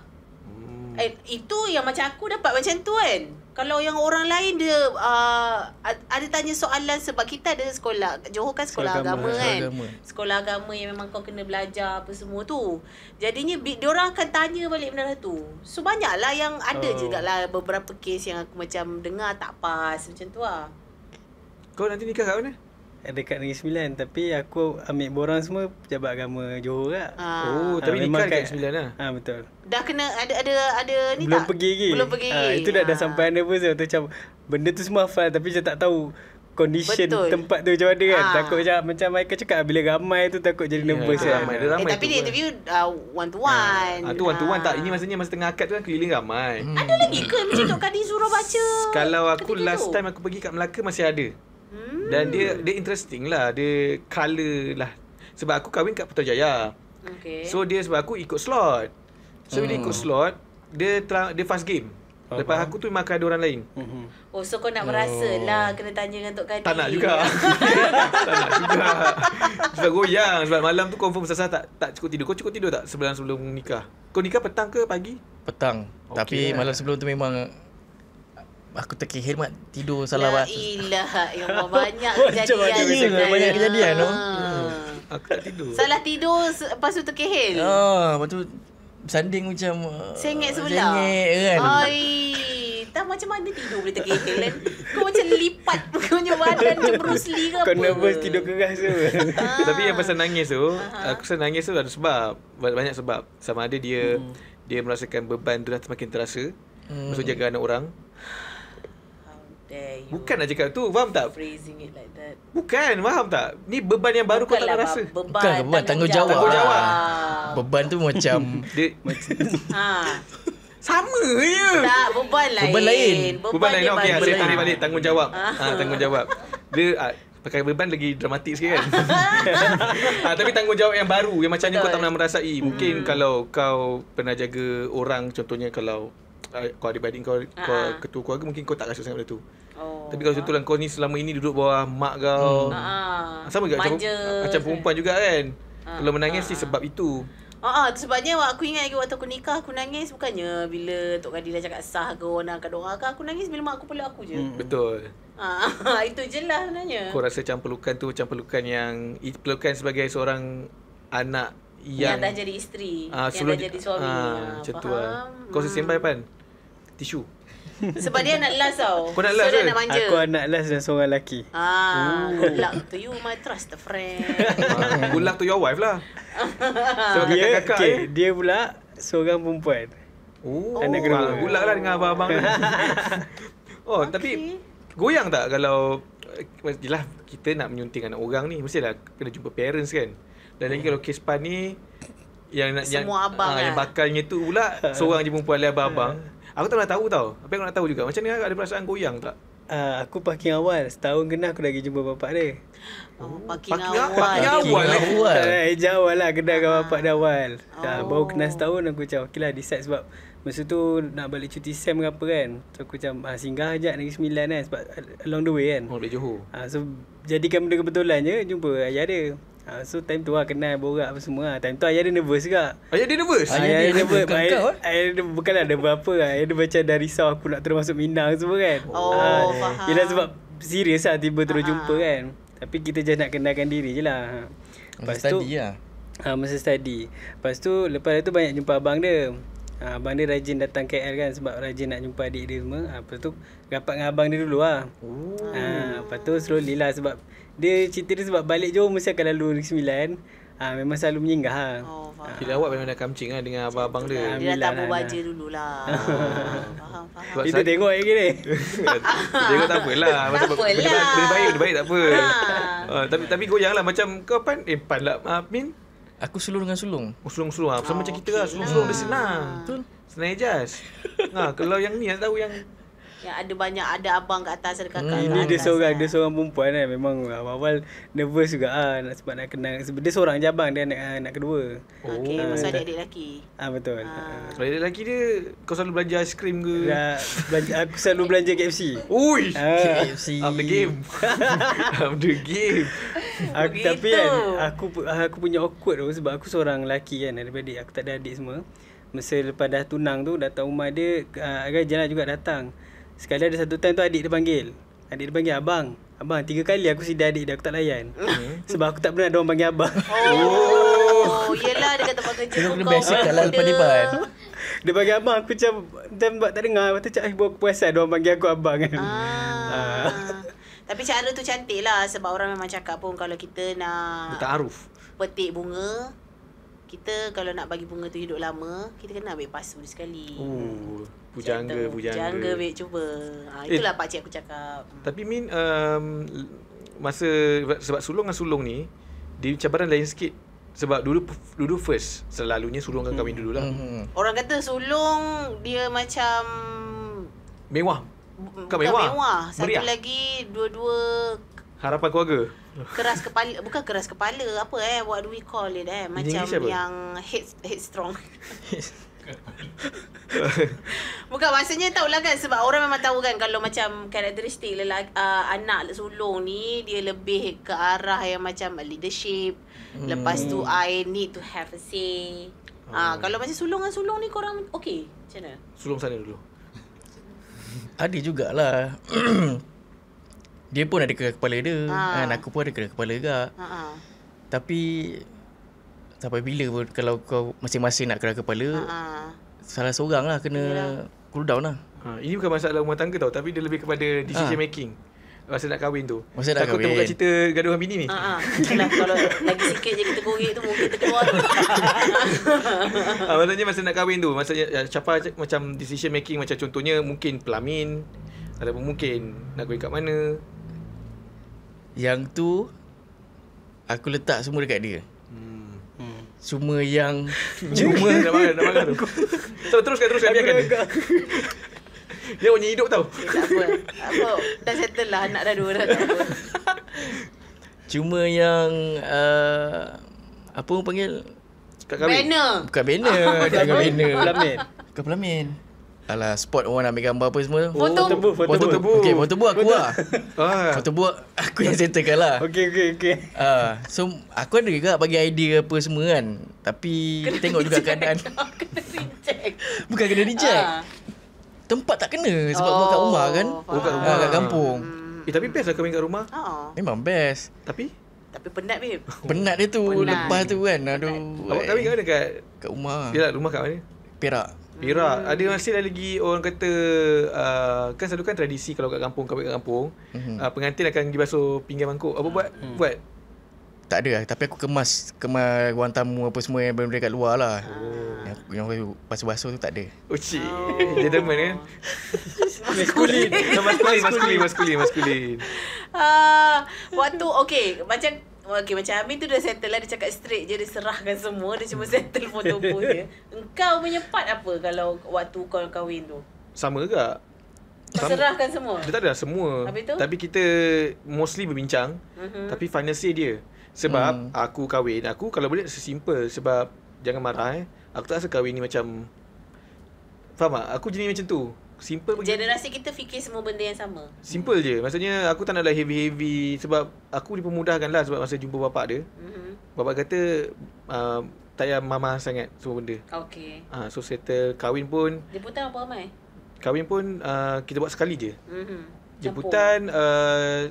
Mm. Eh, itu yang macam aku dapat macam tu kan. Kalau yang orang lain dia uh, ada tanya soalan sebab kita ada sekolah Johor kan sekolah, sekolah agama, agama kan. Agama. Sekolah agama yang memang kau kena belajar apa semua tu. Jadinya dia orang akan tanya balik benda tu. So banyaklah yang ada oh. juga lah beberapa kes yang aku macam dengar tak pas macam tu lah. Kau nanti nikah kat mana? Eh, dekat Negeri Sembilan tapi aku ambil borang semua pejabat agama Johor lah. Ah. Oh, ha, tapi nikah kat Sembilan lah. Ah betul. Dah kena ada ada ada ni Belum tak? Pergi Belum pergi. Ha, itu dah ha. dah ah. sampai ha. nervous tu macam benda tu semua hafal tapi saya tak tahu condition betul. tempat tu macam mana kan. Ha. Takut macam macam Michael cakap bila ramai tu takut jadi yeah, nervous kan. Ramai, dia ramai eh, tapi dia interview uh, one to one. Ah, ha. one to ha. one tak. Ini maksudnya masa tengah akad tu kan keliling ramai. Hmm. Ada lagi ke macam Tok Kadi suruh baca? Kalau aku last time aku pergi kat Melaka masih ada. Hmm. Dan dia dia interesting lah. Dia color lah. Sebab aku kahwin kat Putrajaya. Okay. So dia sebab aku ikut slot. So bila hmm. ikut slot, dia tra- dia fast game. Lepas aku tu memang ada orang lain. Hmm. Oh, so kau nak merasa oh. lah kena tanya dengan Tok Kadi. Tak nak juga. tak nak juga. Sebab goyang. Sebab malam tu confirm sasa tak tak cukup tidur. Kau cukup tidur tak sebelum sebelum nikah? Kau nikah petang ke pagi? Petang. Okay. Tapi lah. malam sebelum tu memang aku terkeh hikmat tidur salah waktu. La ilaha illallah banyak kejadian banyak, ya, banyak kejadian no. Hmm. Aku tak tidur. Salah tidur lepas tu terkeh. Ah, oh, lepas tu sanding macam uh, sengit sebelah. Sengit kan. Ai, tak macam mana tidur boleh terkeh kan. Kau macam lipat punya badan macam Bruce Lee ke Kau apa. Kau nervous tidur keras tu. Ha. Ah. Tapi yang pasal nangis tu, uh aku pasal nangis tu ada sebab, banyak sebab. Sama ada dia hmm. dia merasakan beban tu dah semakin terasa. Hmm. Maksud jaga anak orang there. Bukan nak cakap tu, faham tak? Phrasing it like that. Bukan, faham tak? Ni beban yang baru Bukan kau tak lah, rasa. Beban, Bukan beban, tanggungjawab. tanggungjawab. Ah. Beban tu macam... Dia, ha. Sama je. Tak, beban lain. Beban lain. Beban, lain. Okey, saya tarik balik. Tanggungjawab. Ah. Ha, tanggungjawab. Dia... Ah, pakai beban lagi dramatik sikit kan. ha, tapi tanggungjawab yang baru yang macam Betul. ni kau tak pernah merasai. Mungkin hmm. kalau kau pernah jaga orang contohnya kalau uh, kau adik-adik kau, uh-huh. kau ketua keluarga mungkin kau tak rasa sangat benda tu. Oh. Tapi kalau ah. contohlah kau ni selama ini duduk bawah mak kau. Hmm. Ah. ah sama juga Manja. macam macam perempuan juga kan. Ah. Kalau menangis ah. si sebab itu. Ha ah, ah, sebabnya aku ingat lagi waktu aku nikah aku nangis bukannya bila Tok Kadilah cakap sah ke orang nak doa ke aku nangis bila mak aku peluk aku je. Hmm. Betul. Ah, itu je lah sebenarnya. Kau rasa macam pelukan tu macam pelukan yang pelukan sebagai seorang anak yang, yang dah jadi isteri. Ah, yang dah jadi suami. Ah, ah, macam faham? tu lah. Kau hmm. sembai pan? Tisu. Sebab dia anak last tau. Kau nak last so, nak manja. Aku anak last dan seorang lelaki. Ah, good luck to you, my trust friend. good luck to your wife lah. So, dia, kakak okay, eh. Dia pula seorang perempuan. Oh, anak oh, good luck lah dengan abang-abang. oh, okay. tapi goyang tak kalau eh, Yelah kita nak menyunting anak orang ni Mestilah kena jumpa parents kan Dan lagi kalau kes pan ni yang, Semua yang, abang ha, lah. Yang bakalnya tu pula Seorang je perempuan lah abang Aku tak nak tahu tau Tapi aku nak tahu juga Macam ni, ada perasaan goyang tak? Uh, aku parking awal Setahun kena aku dah pergi jumpa bapak dia oh, oh parking, parking awal Parking awal Parking eh? awal Ejak eh, awal lah Kena dengan ah. bapak dia awal ah, oh. uh, Baru kena setahun aku macam Okay lah decide sebab Masa tu nak balik cuti SEM ke apa kan So aku macam uh, singgah je Negeri Sembilan kan Sebab along the way kan Oh dari Johor uh, So jadikan benda kebetulan je Jumpa ayah dia Uh, so time tu lah kenal borak apa semua lah. Time tu ayah dia nervous juga. Ayah dia nervous? Ayah, ayah dia, nervous. Bukan ayah, kau, eh? ayah dia bukanlah ada berapa lah. Ayah dia macam dah risau aku nak termasuk Minang semua kan. Oh uh, faham. Yelah sebab serius lah tiba terus ha, jumpa kan. Tapi kita just nak kenalkan diri je lah. Lepas masa tu, study lah. Uh, masa study. Lepas tu lepas tu banyak jumpa abang dia. Ha, abang dia rajin datang KL kan sebab rajin nak jumpa adik dia semua. Ha, lepas tu rapat dengan abang dia dulu lah. Oh. Ha, lepas tu slowly lah sebab dia cerita dia sebab balik Johor mesti akan lalu Negeri Sembilan. Ha, memang selalu menyinggah lah. Oh, faham. Ha. Bila awak memang dah kamcing kan lah dengan abang-abang dia. Ha, dia dah tak lah, baju dulu lah. faham, faham. Kita tengok lagi ni. tengok tak apalah. Tak apalah. Boleh baik, boleh lah. baik, baik, tak apa. ha. ha. tapi tapi goyang lah macam kau pan, eh pan lah. Ha, min, Aku sulung dengan sulung. Oh, sulung-sulung. Sama oh, ah, macam okay. kita lah. Sulung-sulung dia ah. senang. Betul. Senang ejas. nah, kalau yang ni, aku tahu yang yang ada banyak ada abang kat atas ada kakak hmm. kat Dia seorang ya. dia seorang perempuan kan memang awal-awal nervous juga ah nak sebab nak kenal dia seorang je abang dia anak anak kedua. Oh. Okey, oh. masa adik-adik lelaki. Ah betul. Ah. ah. adik lelaki dia kau selalu belanja aiskrim ke? Nah, ya, belanja aku selalu belanja KFC. Ui, ah. KFC. Of the game. of the game. aku, Begitu. Oh, tapi kan aku ah, aku punya awkward tu sebab aku seorang lelaki kan adik-adik aku tak ada adik semua. Masa lepas dah tunang tu datang rumah dia uh, agak kan jalan juga datang. Sekali ada satu time tu adik dia panggil. Adik dia panggil abang. Abang, tiga kali aku sidi adik dia aku tak layan. Hmm. Sebab aku tak pernah ada orang panggil abang. Oh. oh. Yelah dia kata kerja kau. Kena biasa depan. Dia panggil abang aku macam time buat tak dengar. Lepas tu cakap, eh, buat aku puasan dia orang panggil aku abang kan. Ah. Tapi cara tu cantik lah sebab orang memang cakap pun kalau kita nak Bertaruf. petik bunga, kita kalau nak bagi bunga tu hidup lama, kita kena ambil pasu sekali. Oh pujangga pujangga. Pujangga baik cuba. Ha, itulah eh, pak cik aku cakap. Hmm. Tapi min um, masa sebab sulung dengan sulung ni dia cabaran lain sikit sebab dulu dulu first selalunya sulung akan kami hmm. dululah. Hmm. Orang kata sulung dia macam mewah. Bukan mewah. mewah. Satu Meriah. lagi dua-dua harapan keluarga. Keras kepala bukan keras kepala apa eh what do we call it eh macam yang head headstrong. Bukan maksudnya lah kan sebab orang memang tahu kan kalau macam karakteristik lelaki uh, anak sulung ni dia lebih ke arah yang macam leadership. Hmm. Lepas tu I need to have a say. Oh. Ah hmm. uh, kalau masih sulung dan sulung ni korang okey. Macam mana? Sulung sana dulu. ada jugalah. dia pun ada kepala dia. Uh. Kan aku pun ada kepala juga. Uh-uh. Tapi sampai bila pun kalau kau masing-masing nak kena kepala uh salah seorang lah kena yeah. cool down lah ha, ini bukan masalah rumah tangga tau tapi dia lebih kepada decision ha. making masa nak kahwin tu masa nak kahwin takut cerita gaduh dengan bini ni uh-huh. kalau lagi sikit je kita korek tu mungkin terkeluar ha, maksudnya masa nak kahwin tu masa ya, capa macam decision making macam contohnya mungkin pelamin ataupun mungkin nak kahwin kat mana yang tu aku letak semua dekat dia Cuma yang Cuma Nak makan Nak makan tu Terus teruskan Teruskan Biarkan dia Dia punya hidup tau eh, Tak apa Apa Dah settle lah Anak dah dua orang Cuma yang uh, Apa orang panggil Kat kahwin Banner Bukan banner Dekat ah, Pelamin Bukan pelamin ala spot orang nak ambil gambar apa semua tu. foto oh, tebu, foto tebu. Okey, foto tebu aku lah. foto ah. tebu aku yang settlekan lah. Okey, okey, okey. Ah, uh, so aku ada juga bagi idea apa semua kan. Tapi kena tengok reject. juga keadaan. kena Bukan kena reject. Ah. Tempat tak kena sebab oh. buat kat rumah kan. Oh, kat rumah. Uh, kat kampung. Hmm. Eh, tapi best lah kau main kat rumah. Oh. Memang best. Tapi? Tapi penat babe. Penat dia tu penat. lepas tu kan. Aduh. Awak kami kat eh. mana kat? Kat rumah. Yalah, rumah kat mana? Perak. Pira, Hmm. Ada masih lagi orang kata uh, kan selalu kan tradisi kalau kat kampung, kalau kat kampung, hmm. uh, pengantin akan dibasuh basuh pinggan mangkuk. Apa buat? Hmm. Buat. Tak ada lah. Tapi aku kemas. Kemas ruang tamu apa semua yang benda kat luar lah. Oh. Yang, yang basuh-basuh tu tak ada. Oh cik. Oh. Gentleman kan? maskulin. maskulin. Maskulin. Maskulin. waktu okay. Macam Okay macam Amin tu dah settle lah Dia cakap straight je Dia serahkan semua Dia cuma settle foto booth dia Engkau punya part apa Kalau waktu kau kahwin tu Sama juga sama. Serahkan semua Dia tak ada semua Habis tu? Tapi kita Mostly berbincang uh-huh. Tapi final say dia Sebab hmm. Aku kahwin Aku kalau boleh Sesimple Sebab Jangan marah eh Aku tak rasa kahwin ni macam Faham tak? Aku jenis macam tu simple pergi. Generasi kita fikir semua benda yang sama. Simple hmm je. Maksudnya aku tak naklah heavy-heavy sebab aku dipermudahkan lah sebab masa jumpa bapak dia. Mm-hmm. Bapak kata uh, tak payah mama sangat semua benda. Okay. Uh, so settle. Kahwin pun. Jemputan apa ramai? Kahwin pun uh, kita buat sekali je. Mm-hmm. Jemputan uh,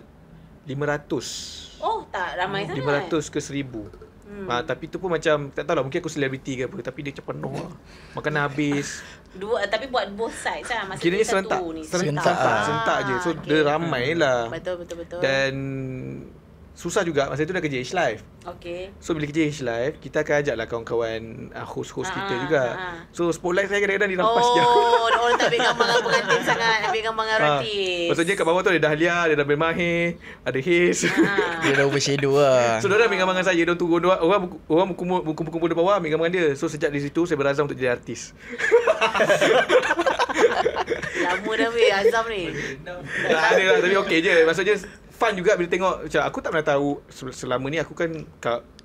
500. Oh tak ramai uh, sangat. 500 ke 1000. Hmm. Ha, tapi tu pun macam Tak tahu lah Mungkin aku selebriti ke apa Tapi dia macam penuh lah Makan habis dua eh, tapi buat both sides lah masa Kira-kira satu serentak. ni serentak serentak, ha, serentak je so okay. dia ramailah betul betul betul dan susah juga masa tu dah kerja H Live. Okay. So bila kerja H Live. kita akan ajak lah kawan-kawan uh, host-host kita ah, juga. Uh-huh. So spotlight saya kadang-kadang dirampas oh, dia. Oh, orang tak ambil gambar pengantin sangat. Ambil gambar dengan uh, Maksudnya kat bawah tu ada Dahlia, ada Nabil Mahir, ada Hiz. dia dah overshadow lah. So dah ambil gambar dengan saya. Diorang turun, orang, orang berkumpul-kumpul di bawah ambil gambar dia. So sejak di situ, saya berazam untuk jadi artis. Lama dah weh azam ni. Tak ada lah, tapi okey je. Maksudnya fun juga bila tengok macam aku tak pernah tahu selama ni aku kan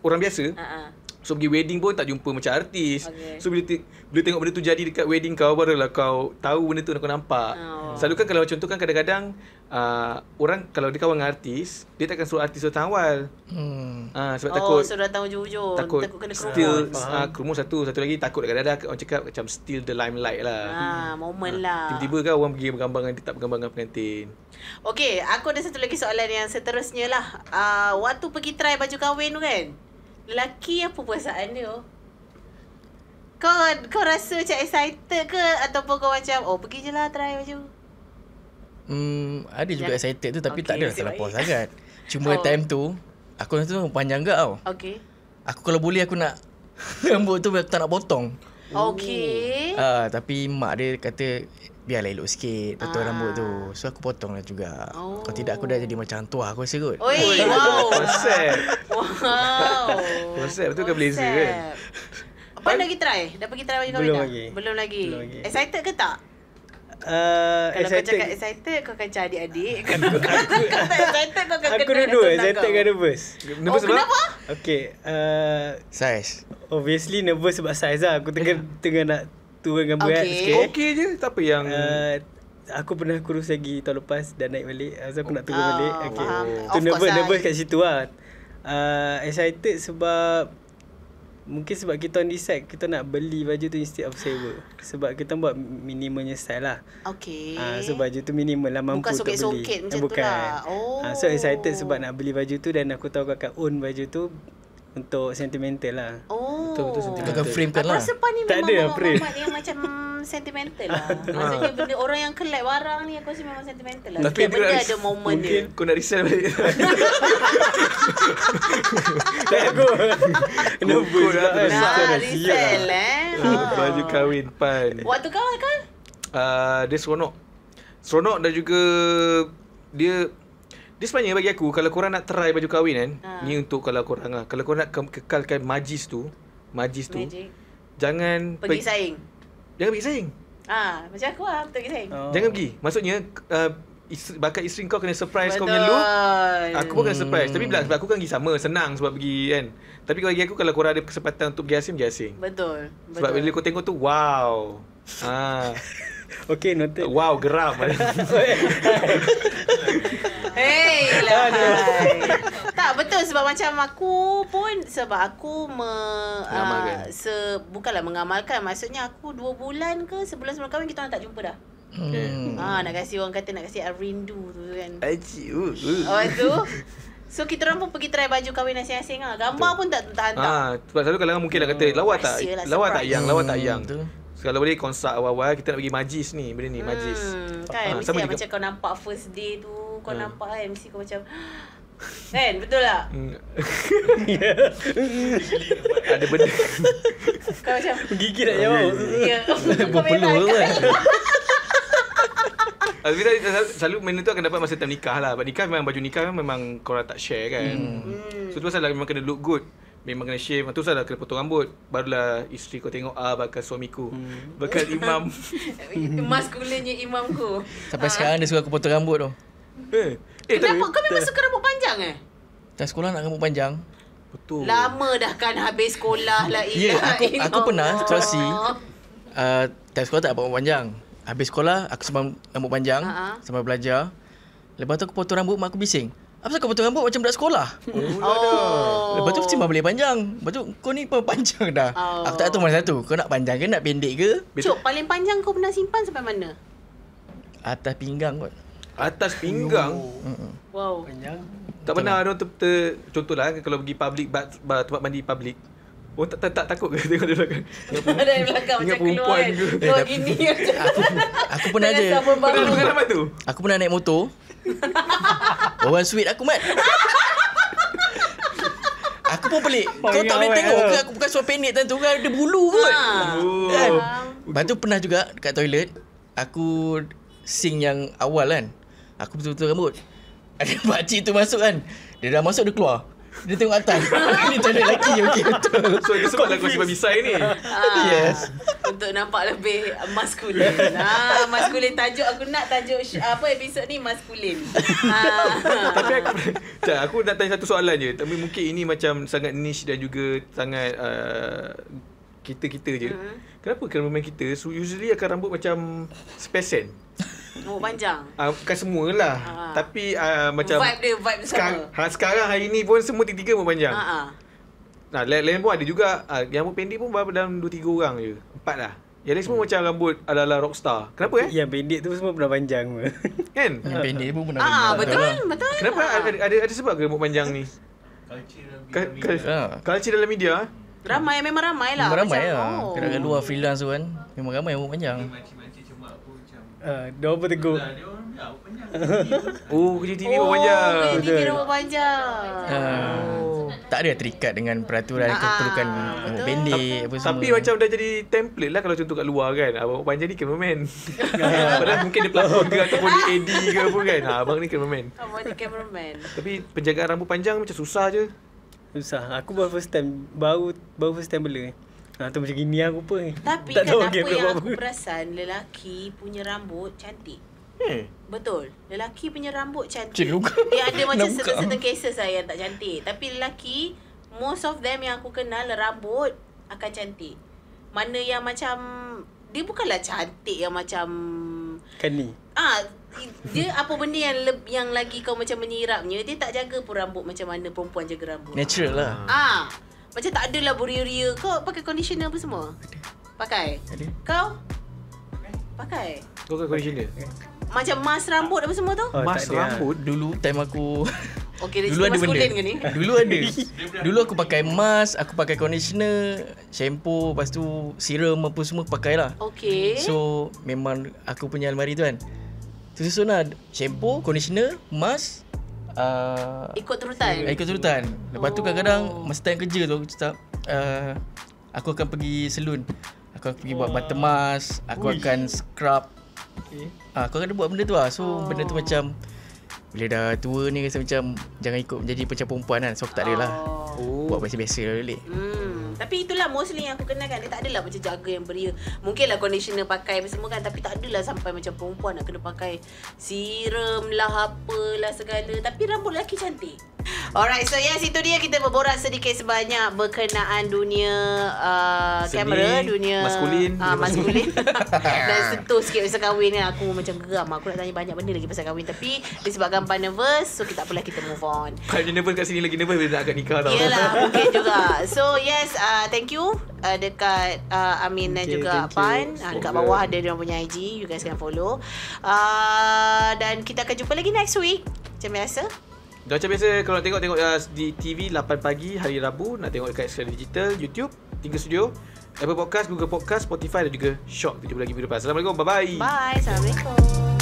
orang biasa. Uh-huh. So pergi wedding pun tak jumpa macam artis. Okay. So bila te- bila tengok benda tu jadi dekat wedding kau barulah kau tahu benda tu nak kau nampak. Oh. Selalu kan kalau macam tu kan kadang-kadang uh, orang kalau dia kawan dengan artis, dia takkan suruh artis datang awal. Hmm. uh, sebab oh, takut. Oh, suruh datang hujung-hujung. Takut, takut kena kerumun. Still, uh, ah, kerumun satu, satu lagi takut kadang-kadang orang cakap macam still the limelight lah. Ah, hmm. moment uh, lah. Tiba-tiba kan orang pergi bergambar dengan tak bergambar dengan pengantin. Okay, aku ada satu lagi soalan yang seterusnya lah. Uh, waktu pergi try baju kahwin tu kan? lelaki apa perasaan dia? Kau kau rasa macam excited ke ataupun kau macam oh pergi je lah try macam Hmm, ada juga yeah. excited tu tapi okay, tak ada rasa puas sangat. Cuma oh. time tu aku rasa tu panjang ke tau. Okay. Aku kalau boleh aku nak rambut tu aku tak nak potong. Okay. Ah, uh, tapi mak dia kata Biarlah elok sikit Potong ah. rambut tu ah. So aku potong lah juga oh. Kalau tidak aku dah jadi macam tua lah. aku rasa kot Oi, wow Konsep Wow Konsep betul ke blazer kan Apa nak pergi try? Dah pergi try baju Belum lagi. Belum lagi Belum Excited ke tak? Uh, kalau excited. kau cakap excited, kau akan cari adik Kalau kau cakap excited, kau akan kenal Aku dulu, excited kan nervous oh, kenapa? Okay uh, Size Obviously nervous sebab size lah Aku tengah, eh. tengah nak turunkan berat kan, okay. sikit eh. Okay je tak apa yang uh, Aku pernah kurus lagi tahun lepas dan naik balik So aku oh, nak turun uh, balik okay. Tu nervous, course, nervous lah. kat situ lah uh, Excited sebab Mungkin sebab kita on decide Kita nak beli baju tu instead of sewa Sebab kita buat minimumnya style lah Okay uh, So baju tu minimum lah mampu untuk Bukan sokit-sokit macam tu lah oh. uh, So excited oh. sebab nak beli baju tu Dan aku tahu aku own baju tu Untuk sentimental lah Oh betul betul oh. sentimental. Akan framekan lah. Rasa ni tak memang ada frame. yang macam sentimental lah. Ha. Maksudnya benda orang yang collect barang ni aku rasa memang sentimental lah. Tapi dia ada moment mungkin dia. Mungkin kau nak resell balik. tak aku. Kena buat lah. Nak lah, resell lah. Lah, eh. Baju ah. kahwin pan. Waktu kau kan? Uh, dia seronok. Seronok dan juga dia dia sebenarnya bagi aku kalau korang nak try baju kahwin kan ha. ni untuk kalau korang lah kalau korang nak ke- kekalkan majis tu majis tu Magic. jangan pergi per- saing jangan pergi saing ah macam aku lah pergi saing oh. jangan pergi maksudnya uh, isteri, bakal isteri kau kena surprise Betul. kau punya lu aku pun kena surprise tapi bila hmm. sebab aku kan pergi sama senang sebab pergi kan tapi kalau bagi aku kalau korang ada kesempatan untuk pergi asing pergi asing betul, betul. sebab bila kau tengok tu wow ah. Okay, noted. Wow, geram. Hei lah Tak betul sebab macam aku pun Sebab aku me, uh, se, Bukanlah mengamalkan Maksudnya aku dua bulan ke Sebulan sebelum kahwin Kita orang tak jumpa dah Hmm. Ah, nak kasih orang kata nak kasi rindu tu kan. Aji. Uh, uh. Oh tu. So kita orang pun pergi try baju kahwin asing-asing ah. Gambar tu. pun tak tak hantar. Ah, tu pasal kalau mungkin lah kata hmm, lawa tak? Lah, lawa tak yang, lawa tak yang. Tu. Kalau boleh konsak awal-awal kita nak pergi majlis ni, benda ni majlis. Hmm, kan, ha, mesti lah macam kau nampak first day tu kau hmm. nampak kan mesti kau macam kan betul tak hmm. ya ada benda kau macam gigi nak jawab ya, ya. berpeluh kan Azmira selalu menu tu akan dapat masa time nikah lah Sebab nikah memang baju nikah memang korang tak share kan hmm. hmm. So tu pasal lah memang kena look good Memang kena shave Tu pasal lah kena potong rambut Barulah isteri kau tengok ah bakal suamiku hmm. Bakal imam Maskulinnya imamku Sampai ha. sekarang dia suruh aku potong rambut tu Eh, eh Kenapa? Tapi, kau memang suka rambut panjang eh? Tak sekolah nak rambut panjang. Betul. Lama dah kan habis sekolah lah. Ya, ini. yeah, aku, ilah. aku pernah situasi. Uh, tak sekolah tak apa rambut panjang. Habis sekolah, aku sembang rambut panjang. Uh-huh. Ha, ha. Sambil belajar. Lepas tu aku potong rambut, mak aku bising. Apa kau potong rambut macam budak sekolah? Oh, oh. Lepas tu mesti mah boleh panjang. Lepas tu kau ni pun panjang dah. Oh. Aku tak tahu mana satu. Kau nak panjang ke nak pendek ke? Cuk, paling panjang kau pernah simpan sampai mana? Atas pinggang kot. Atas pinggang Wow Panjang Tak pernah ada ter, ter, Contohlah eh, Kalau pergi public bat, bat, Tempat mandi public Oh tak, tak, tak takut ke tengok dia belakang? Ada yang belakang macam perempuan keluar Ke. Eh, gini aku, aku pernah ada. Pernah pengalaman tu? Aku pernah naik motor. Orang sweet aku, Mat. aku pun pelik. Kau tak boleh tengok ke? Aku bukan suara pendek tu kan? Ada bulu ah. kot. Lepas tu pernah juga kat toilet. Aku sing yang awal kan. Aku betul-betul rambut Ada pakcik tu masuk kan Dia dah masuk dia keluar dia tengok atas Ini tak ada lelaki Okay betul So dia sebab aku simpan bisai ni ah, Yes Untuk nampak lebih Maskulin Ah, Maskulin tajuk Aku nak tajuk sh- Apa episod ni Maskulin ah. Tapi aku tak, Aku nak tanya satu soalan je Tapi mungkin ini macam Sangat niche dan juga Sangat uh, Kita-kita je uh-huh. Kenapa kerana main kita so Usually akan rambut macam Spesen Umur oh, panjang uh, Bukan semualah ha. Tapi uh, macam Vibe dia vibe sekarang, sama ha, Sekarang hari ni pun Semua tiga-tiga umur panjang ha. Nah, lain, lain pun ada juga uh, Yang umur pendek pun Dalam dua tiga orang je Empat lah yang lain semua hmm. macam rambut ala-ala rockstar. Kenapa eh? Yang pendek tu semua pernah panjang ke? kan? Yang pendek pun pernah panjang. Ah, betul, betul. Kenapa ah. ada, ada, ada sebab ke rambut panjang ni? Kalau dalam media. dalam media? Eh? Ramai, memang ramai lah. ramai macam, lah. Oh. Kadang-kadang luar freelance tu kan. Memang ramai rambut panjang. Memang Ah, dia orang bertegur. Oh, kerja TV pun panjang. Oh, kerja TV pun panjang. Ah. Oh. Tak ada terikat dengan peraturan yang uh, perlukan Tapi macam dah jadi template lah kalau contoh kat luar kan. Abang panjang ni cameraman. Padahal mungkin dia pelakon oh. ke ataupun dia AD ke apa kan. Ha, abang ni cameraman. Abang ni cameraman. Tapi penjagaan rambut panjang macam susah je. Susah. Aku baru first time. Baru, baru first time bela. Ha, tu macam gini aku pun. Tapi tak kenapa yang aku perasan lelaki punya rambut cantik? Hmm. Betul. Lelaki punya rambut cantik. Cik, dia eh, ada macam certain cases lah yang tak cantik. Tapi lelaki, most of them yang aku kenal, rambut akan cantik. Mana yang macam... Dia bukanlah cantik yang macam... Kani. Ah, dia apa benda yang le- yang lagi kau macam menyirapnya, dia tak jaga pun rambut macam mana perempuan jaga rambut. Natural lah. Ah. Macam tak adalah beria-ria Kau pakai conditioner apa semua? Pakai? Ada Kau? Pakai? Kau pakai conditioner? Macam mask rambut apa semua tu? Oh, mask rambut? Ada. Dulu time aku Okay, dulu ada benda. Dulu ada. dulu aku pakai mask, aku pakai conditioner, shampoo, lepas tu serum apa semua pakai lah. Okay. So, memang aku punya almari tu kan. Tu susun lah. Shampoo, conditioner, mask, uh, ikut turutan. Uh, ikut turutan. Lepas oh. tu kadang-kadang masa time kerja tu aku cakap uh, aku akan pergi salon. Aku akan pergi oh. buat butter mask, aku Uish. akan scrub. Okay. Uh, aku akan buat benda tu lah. So oh. benda tu macam bila dah tua ni rasa macam jangan ikut menjadi macam perempuan kan. So aku tak adalah oh. buat biasa-biasa lah balik. Hmm. Tapi itulah mostly yang aku kenal kan Dia tak adalah macam jaga yang beria Mungkinlah conditioner pakai semua kan Tapi tak adalah sampai macam perempuan nak kena pakai Serum lah apalah segala Tapi rambut lelaki cantik Alright so yes itu dia kita berborak sedikit sebanyak berkenaan dunia uh, Seni, kamera dunia maskulin uh, maskulin dan sentuh sikit pasal kahwin ni kan. aku macam geram aku nak tanya banyak benda lagi pasal kahwin tapi disebabkan pan nervous so kita apalah kita move on Kalau Pan nervous kat sini lagi nervous bila nak akad nikah tau Yelah mungkin juga so yes uh, uh, thank you uh, dekat uh, Amin okay, dan juga Pan uh, dekat bawah ada dia punya IG you guys can follow uh, dan kita akan jumpa lagi next week macam biasa Dah macam biasa kalau nak tengok tengok uh, di TV 8 pagi hari Rabu nak tengok dekat Sky Digital YouTube Tiga Studio Apple Podcast Google Podcast Spotify dan juga Shock kita jumpa lagi video depan Assalamualaikum bye bye bye Assalamualaikum